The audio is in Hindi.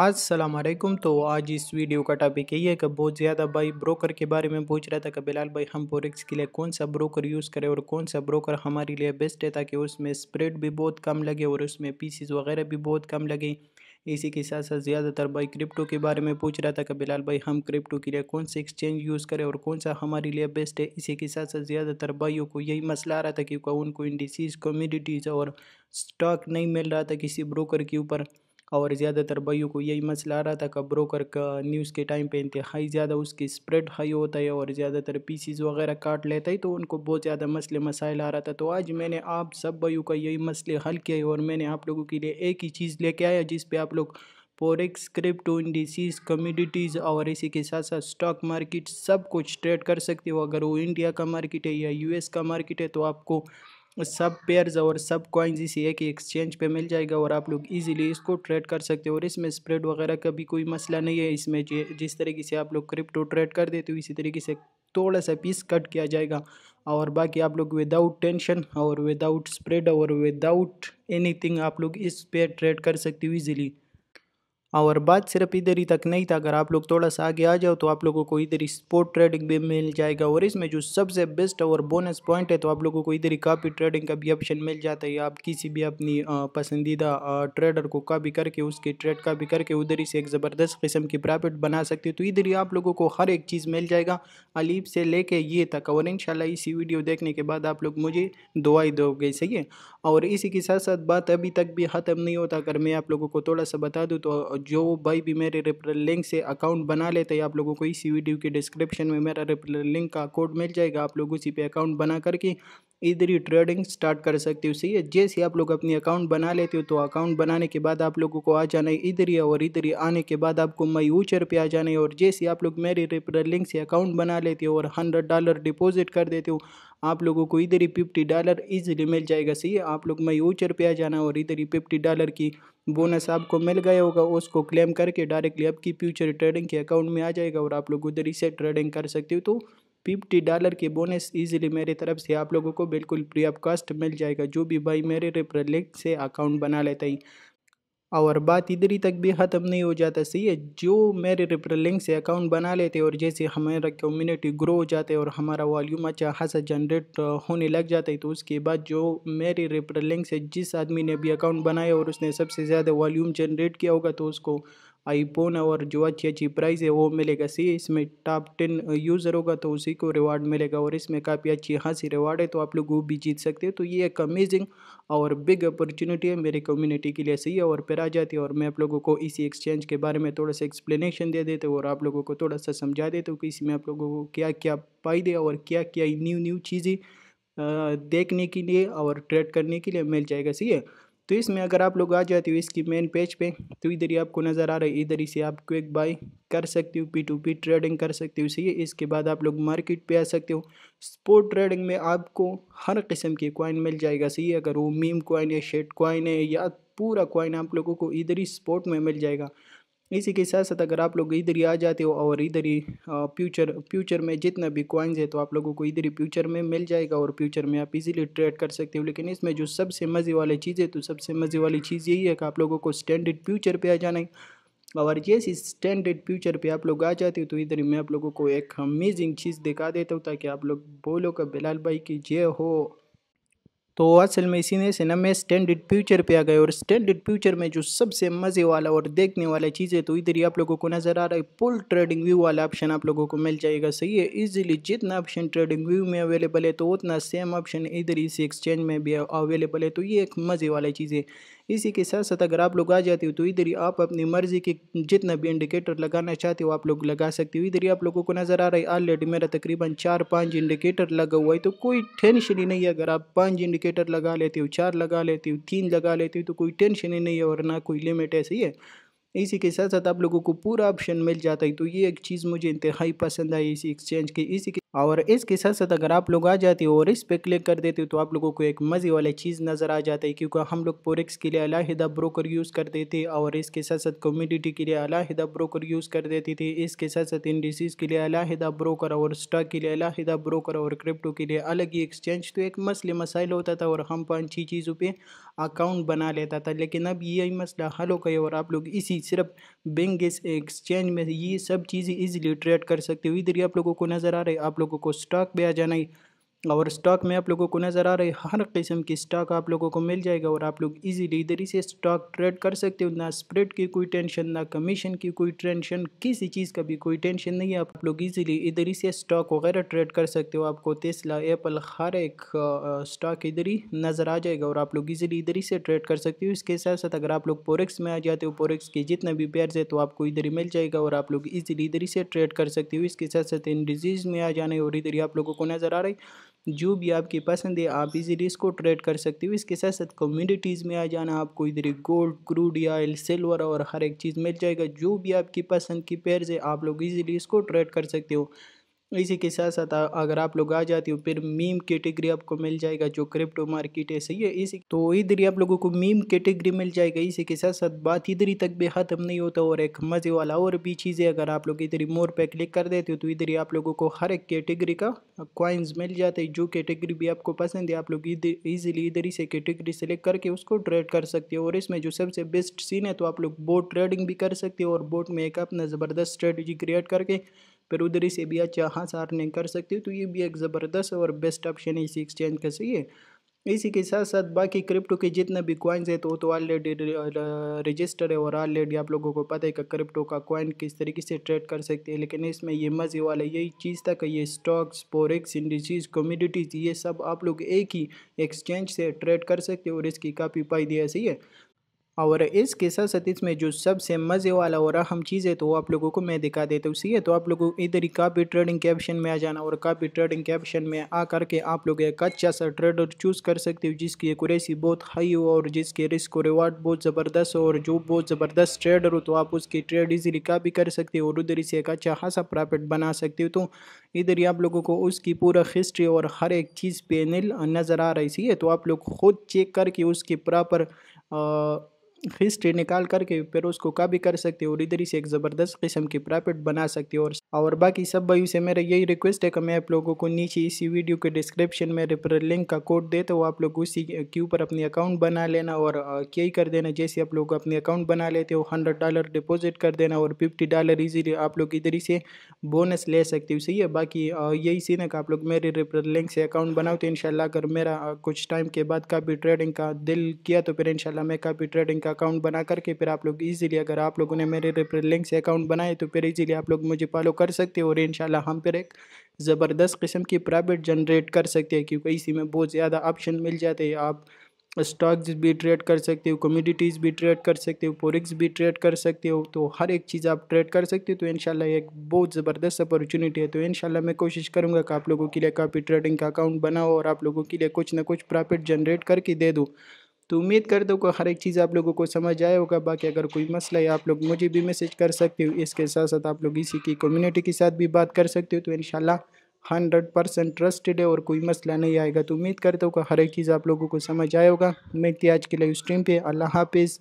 अस्सलाम तो आज इस वीडियो का टॉपिक यही है कि बहुत ज़्यादा भाई ब्रोकर के बारे में पूछ रहा था कि बिलाल भाई हम फोरेक्स के लिए कौन सा ब्रोकर यूज़ करें और कौन सा ब्रोकर हमारे लिए बेस्ट है ताकि उसमें स्प्रेड भी बहुत कम लगे और उसमें पीसीस वगैरह भी बहुत कम लगे इसी के साथ साथ ज़्यादातर भाई क्रिप्टो के बारे में पूछ रहा था कि बिलाल भाई हम क्रिप्टो के लिए कौन सा एक्सचेंज यूज़ करें और कौन सा हमारे लिए बेस्ट है इसी के साथ साथ ज़्यादातर भाइयों को यही मसला आ रहा था कि उनको इंडिसीज कम्यूडिटीज़ और स्टॉक नहीं मिल रहा था किसी ब्रोकर के ऊपर और ज़्यादातर भाइयों को यही मसला आ रहा था कि ब्रोकर का न्यूज़ के टाइम पे इंतहाई ज़्यादा उसकी स्प्रेड हाई होता है और ज़्यादातर पीसीज वगैरह काट लेता है तो उनको बहुत ज़्यादा मसले मसाइल आ रहा था तो आज मैंने आप सब भाइयों का यही मसले हल किए और मैंने आप लोगों के लिए एक ही चीज़ लेके आया जिस पर आप लोग फॉरेक्स क्रिप्टो इंडिसीज कम्यूडिटीज़ और इसी के साथ साथ स्टॉक मार्केट सब कुछ ट्रेड कर सकते हो अगर वो इंडिया का मार्केट है या यूएस का मार्केट है तो आपको सब पेयर्स और सब कॉइन्स इसी एक ही एक्सचेंज पे मिल जाएगा और आप लोग इजीली इसको ट्रेड कर सकते हो और इसमें स्प्रेड वगैरह का भी कोई मसला नहीं है इसमें जिस तरीके से आप लोग क्रिप्टो ट्रेड कर देते हो इसी तरीके से थोड़ा सा पीस कट किया जाएगा और बाकी आप लोग विदाउट टेंशन और विदाउट स्प्रेड और विदाउट एनी आप लोग इस पे ट्रेड कर सकते हो ईज़िली और बात सिर्फ इधर ही तक नहीं था अगर आप लोग थोड़ा सा आगे आ जाओ तो आप लोगों को इधर ही स्पोर्ट ट्रेडिंग भी मिल जाएगा और इसमें जो सबसे बेस्ट और बोनस पॉइंट है तो आप लोगों को इधर ही कापी ट्रेडिंग का भी ऑप्शन मिल जाता है आप किसी भी अपनी पसंदीदा ट्रेडर को कापी करके उसके ट्रेड कापी करके उधर ही से एक ज़बरदस्त किस्म की प्रॉफिट बना सकते हो तो इधर ही आप लोगों को हर एक चीज़ मिल जाएगा अलीब से लेके ये तक और इन इसी वीडियो देखने के बाद आप लोग मुझे दुआई दोगे सही है और इसी के साथ साथ बात अभी तक भी ख़त्म नहीं होता अगर मैं आप लोगों को थोड़ा सा बता दूँ तो जो भाई भी मेरे रेफरल लिंक से अकाउंट बना लेते हैं आप लोगों को इसी वीडियो के डिस्क्रिप्शन में मेरा रेफरल लिंक का कोड मिल जाएगा आप लोग उसी पे अकाउंट बना करके इधर ही ट्रेडिंग स्टार्ट कर सकते हो सही है जैसे आप लोग अपनी अकाउंट बना लेते हो तो अकाउंट बनाने के बाद आप लोगों को आ जाना है इधर ही और इधर ही आने के बाद आपको मई ऊचर पर आ जाना है और जैसे आप लोग मेरे रेफरल लिंक से अकाउंट बना लेते हो और हंड्रेड डॉलर डिपॉजिट कर देते हो आप लोगों को इधर ही फिफ्टी डॉलर ईजिली मिल जाएगा सही आप लोग मैं यूचर पे आ जाना और इधर ही फिफ्टी डॉलर की बोनस आपको मिल गया होगा उसको क्लेम करके डायरेक्टली आपकी फ्यूचर ट्रेडिंग के अकाउंट में आ जाएगा और आप लोग उधर ही से ट्रेडिंग कर सकते हो तो फिफ्टी डॉलर के बोनस इजीली मेरे तरफ से आप लोगों को बिल्कुल फ्री ऑफ कॉस्ट मिल जाएगा जो भी भाई मेरे रेफरल लिंक से अकाउंट बना लेते हैं और बात इधर ही तक भी ख़त्म नहीं हो जाता सही है जो मेरे रेफरल लिंक से अकाउंट बना लेते और जैसे हमारा कम्युनिटी ग्रो हो जाता है और हमारा वॉल्यूम अच्छा खासा जनरेट होने लग जाता है तो उसके बाद जो मेरे रेफरल लिंक से जिस आदमी ने भी अकाउंट बनाया और उसने सबसे ज़्यादा वॉल्यूम जनरेट किया होगा तो उसको आईफोन और जो अच्छी अच्छी प्राइस है वो मिलेगा सी इसमें टॉप टेन यूज़र होगा तो उसी को रिवार्ड मिलेगा और इसमें काफ़ी अच्छी खासी रिवार्ड है तो आप लोग वो भी जीत सकते हो तो ये एक अमेजिंग और बिग अपॉर्चुनिटी है मेरी कम्युनिटी के लिए सही है और फिर आ जाती है और मैं आप लोगों को इसी एक्सचेंज के बारे में थोड़ा सा एक्सप्लेनेशन दे देते और आप लोगों को थोड़ा सा समझा देते कि इसमें आप लोगों को क्या क्या फ़ायदे और क्या क्या न्यू न्यू चीज़ें देखने के लिए और ट्रेड करने के लिए मिल जाएगा सही है तो इसमें अगर आप लोग आ जाते हो इसकी मेन पेज पे तो इधर ही आपको नज़र आ रहा है इधर ही से आप क्विक बाई कर सकते हो पी टू पी ट्रेडिंग कर सकते हो सही है इसके बाद आप लोग मार्केट पे आ सकते हो स्पोर्ट ट्रेडिंग में आपको हर किस्म की कॉइन मिल जाएगा सही अगर वो मीम कॉइन है शेट कॉइन है या पूरा कॉइन आप लोगों को इधर ही स्पोर्ट में मिल जाएगा इसी के साथ साथ अगर आप लोग इधर ही आ जाते हो और इधर ही फ्यूचर फ्यूचर में जितना भी कॉइन्स है तो आप लोगों को इधर ही फ्यूचर में मिल जाएगा और फ्यूचर में आप इजीली ट्रेड कर सकते हो लेकिन इसमें जो सबसे मज़े वाली चीज़ है तो सबसे मज़े वाली चीज़ यही है कि आप लोगों को स्टैंडर्ड फ्यूचर पर आ जाना है और जैसे स्टैंडर्ड फ्यूचर पर आप लोग आ जाते हो तो इधर ही मैं आप लोगों को एक अमेजिंग चीज़ दिखा देता हूँ ताकि आप लोग बोलो का बिलाल भाई की जय हो तो असल में इसी ने सिनेमा में स्टैंडर्ड फ्यूचर पे आ गए और स्टैंडर्ड फ्यूचर में जो सबसे मज़े वाला और देखने वाला चीज़ है तो इधर ही आप लोगों को नज़र आ रहा है पुल ट्रेडिंग व्यू वाला ऑप्शन आप लोगों को मिल जाएगा सही है इजीली जितना ऑप्शन ट्रेडिंग व्यू में अवेलेबल है तो उतना सेम ऑप्शन इधर इसी एक्सचेंज में भी अवेलेबल है तो ये एक मज़े वाली चीज़ है इसी के साथ साथ अगर आप लोग आ जाते हो तो इधर ही आप अपनी मर्जी के जितना भी इंडिकेटर लगाना चाहते हो आप लोग लगा सकते हो इधर ही आप लोगों को नज़र आ रहा है ऑलरेडी मेरा तकरीबन चार पाँच इंडिकेटर लगा हुआ है तो कोई टेंशन ही नहीं है अगर आप पाँच इंडिकेटर लगा लेते हो चार लगा लेते हो तीन लगा लेते हो तो कोई टेंशन ही नहीं है और ना कोई लिमिट ऐसी है इसी के साथ साथ आप लोगों को पूरा ऑप्शन मिल जाता है तो ये एक चीज़ मुझे इंतहाई पसंद आई इसी एक्सचेंज की इसी के और इसके साथ साथ अगर आप लोग आ जाते हो और इस पर क्लिक कर देते हो तो आप लोगों को एक मज़े वाली चीज़ नज़र आ जाती है क्योंकि हम लोग पोरिक्स के लिए अलादा ब्रोकर यूज़ कर देते और इसके साथ साथ कम्यूडिटी के लिए अलादा ब्रोकर यूज़ कर देते थे इसके साथ साथ इंडिसीज़ के लिए अलाहिदा ब्रोकर और स्टॉक के लिए अलाहिदा ब्रोकर और क्रिप्टो के लिए अलग ही एक्सचेंज तो एक मसले मसाइल होता था और हम पाँच छः चीज़ों पर अकाउंट बना लेता था लेकिन अब यही मसला हल हो गया और आप लोग इसी सिर्फ बैंक एक्सचेंज में ये सब चीज़ें ईजिली ट्रेड कर सकते हो इधर ही आप लोगों को नज़र आ रहा है आप लोगों को स्टॉक भी आ जाना ही और स्टॉक में आप लोगों को नज़र आ रही है हर किस्म की स्टॉक आप लोगों को मिल जाएगा और आप लोग इजीली इधर ही से स्टॉक ट्रेड कर सकते हो ना स्प्रेड की कोई टेंशन ना कमीशन की कोई टेंशन किसी चीज़ का भी कोई टेंशन नहीं है आप लोग इजीली इधर ही से स्टॉक वगैरह ट्रेड कर सकते हो आपको तेसला एप्पल हर एक स्टॉक इधर ही नज़र आ जाएगा और आप लोग ईजिली इधर ही से ट्रेड कर सकते हो इसके साथ साथ अगर आप लोग पोरिक्स में आ जाते हो पोरिक्स के जितने भी पेयर्स है तो आपको इधर ही मिल जाएगा और आप लोग ईजिली इधर ही से ट्रेड कर सकते हो इसके साथ साथ इन डिजीज़ में आ जाने और इधर ही आप लोगों को नज़र आ रही जो भी आपकी पसंद है आप इजीली इसको ट्रेड कर सकते हो इसके साथ साथ कम्युनिटीज़ में आ जाना आपको इधर गोल्ड क्रूड ऑयल सिल्वर और हर एक चीज़ मिल जाएगा जो भी आपकी पसंद की पेयर्स है आप लोग इजीली इसको ट्रेड कर सकते हो इसी के साथ साथ अगर आप लोग आ जाते हो फिर मीम कैटेगरी आपको मिल जाएगा जो क्रिप्टो मार्केट है सही है इसी तो इधर ही आप लोगों को मीम कैटेगरी मिल जाएगा इसी के साथ साथ बात इधर ही तक भी ख़त्म नहीं होता और एक मज़े वाला और भी चीज़ें अगर आप लोग इधर ही मोर पे क्लिक कर देते हो तो इधर ही आप लोगों को हर एक कैटेगरी का कॉइन्स मिल जाते हैं जो कैटेगरी भी आपको पसंद है आप लोग इजिली इधर ही से कैटेगरी सेलेक्ट करके उसको ट्रेड कर सकते हो और इसमें जो सबसे बेस्ट सीन है तो आप लोग बोट ट्रेडिंग भी कर सकते हो और बोट में एक अपना ज़बरदस्त स्ट्रेटजी क्रिएट करके फिर उधर से भी अच्छा हाँ अर्निंग कर सकते हो तो ये भी एक ज़बरदस्त और बेस्ट ऑप्शन है इसी एक्सचेंज का सही है इसी के साथ साथ बाकी क्रिप्टो के जितने भी कॉइन्स है तो तो ऑलरेडी रजिस्टर है और ऑलरेडी आप लोगों को पता है कि क्रिप्टो का कॉइन किस तरीके से ट्रेड कर सकते हैं लेकिन इसमें ये मज़े वाला यही चीज़ था कि ये स्टॉक्स पोरेक्स इंडिजीज कम्यूडिटीज़ ये सब आप लोग एक ही एक्सचेंज से ट्रेड कर सकते हो और इसकी काफ़ी पाई दिया सही है और इसके साथ साथ इसमें जो सबसे मज़े वाला और अहम चीज़ है तो वो आप लोगों को मैं दिखा देता हूँ सही है तो आप लोगों को इधर ही कापी ट्रेडिंग के ऑप्शन में आ जाना और कापी ट्रेडिंग के ऑप्शन में आ करके आप लोग एक अच्छा सा ट्रेडर चूज़ कर सकते हो जिसकी एक्यूरेसी बहुत हाई हो और जिसके रिस्क और रिवार्ड बहुत ज़बरदस्त हो और जो बहुत ज़बरदस्त ट्रेडर हो तो आप उसकी ट्रेड ईजिली कापी कर सकते हो और उधर इसे एक अच्छा खासा प्रॉफिट बना सकते हो तो इधर ही आप लोगों को उसकी पूरा हिस्ट्री और हर एक चीज़ पे नज़र आ रही है तो आप लोग खुद चेक करके उसकी प्रॉपर हिस्ट्री निकाल करके फिर उसको कभी कर सकते हो और इधर से एक ज़बरदस्त किस्म की प्रॉफिट बना सकते हो और और बाकी सब भाई से मेरा यही रिक्वेस्ट है कि मैं आप लोगों को नीचे इसी वीडियो के डिस्क्रिप्शन में रेफर लिंक का कोड देता हूँ आप लोग उसी के ऊपर अपनी अकाउंट बना लेना और यही कर देना जैसे आप लोग अपने अकाउंट बना लेते हो हंड्रेड डॉलर डिपोजिट कर देना और फिफ्टी डॉलर ईजीली आप लोग इधर से बोनस ले सकते हो सही है बाकी यही सीन है कि आप लोग मेरे रेफर लिंक से अकाउंट बनाओ तो इनशाला अगर मेरा कुछ टाइम के बाद काफ़ी ट्रेडिंग का दिल किया तो फिर इनशाला मैं काफ़ी ट्रेडिंग का का अकाउंट बना करके फिर आप लोग ईजिली अगर आप लोगों ने मेरे रेफरल लिंक से अकाउंट बनाए तो फिर ईजिली आप लोग मुझे फॉलो कर सकते हो और इन हम फिर एक ज़बरदस्त किस्म की प्रॉफिट जनरेट कर सकते हैं क्योंकि इसी में बहुत ज़्यादा ऑप्शन मिल जाते हैं आप स्टॉक्स भी ट्रेड कर सकते हो कमोडिटीज भी ट्रेड कर सकते हो फोरिक्स भी ट्रेड कर सकते हो तो हर एक चीज़ आप ट्रेड कर सकते हो तो इनशाला एक बहुत ज़बरदस्त अपॉर्चुनिटी है तो इनशाला मैं कोशिश करूँगा कि आप लोगों के लिए काफ़ी ट्रेडिंग का अकाउंट बनाओ और आप लोगों के लिए कुछ ना कुछ प्रॉफिट जनरेट करके दे दूँ तो उम्मीद कर दो हर एक चीज़ आप लोगों को समझ आए होगा बाकी अगर कोई मसला है आप लोग मुझे भी मैसेज कर सकते हो इसके साथ साथ आप लोग इसी की कम्युनिटी के साथ भी बात कर सकते हो तो इन हंड्रेड परसेंट ट्रस्टेड है और कोई मसला नहीं आएगा तो उम्मीद करता हूँ हर एक चीज़ आप लोगों को समझ आए होगा मैं आज के लिए स्ट्रीम पे अल्लाह हाफिज़